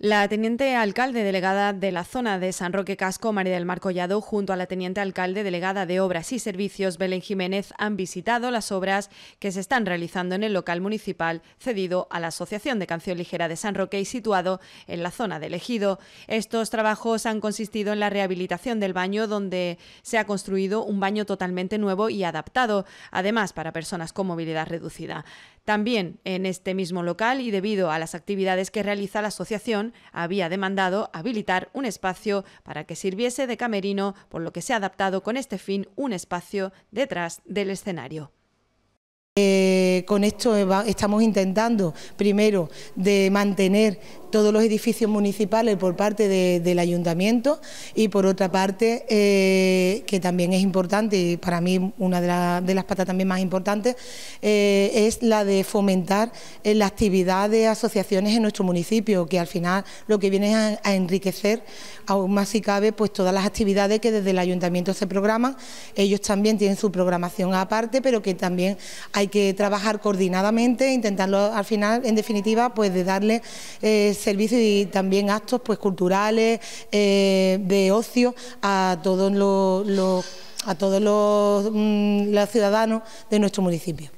La teniente alcalde delegada de la zona de San Roque Casco, María del Mar Collado, junto a la teniente alcalde delegada de Obras y Servicios, Belén Jiménez, han visitado las obras que se están realizando en el local municipal cedido a la Asociación de Canción Ligera de San Roque y situado en la zona del Ejido. Estos trabajos han consistido en la rehabilitación del baño, donde se ha construido un baño totalmente nuevo y adaptado, además para personas con movilidad reducida. También en este mismo local y debido a las actividades que realiza la asociación, había demandado habilitar un espacio para que sirviese de camerino, por lo que se ha adaptado con este fin un espacio detrás del escenario. Eh, con esto estamos intentando, primero, de mantener todos los edificios municipales por parte del ayuntamiento y por otra parte, eh, que también es importante y para mí una de, las patas también más importantes, eh, es la de fomentar eh, la actividad de asociaciones en nuestro municipio, que al final lo que viene es a, a, enriquecer aún más si cabe pues todas las actividades que desde el ayuntamiento se programan, ellos también tienen su programación aparte, pero que también hay que trabajar coordinadamente, intentarlo al final, en definitiva, pues de darle eh, servicios y también actos pues culturales, eh, de ocio a todos los, a todos mm, los ciudadanos de nuestro municipio.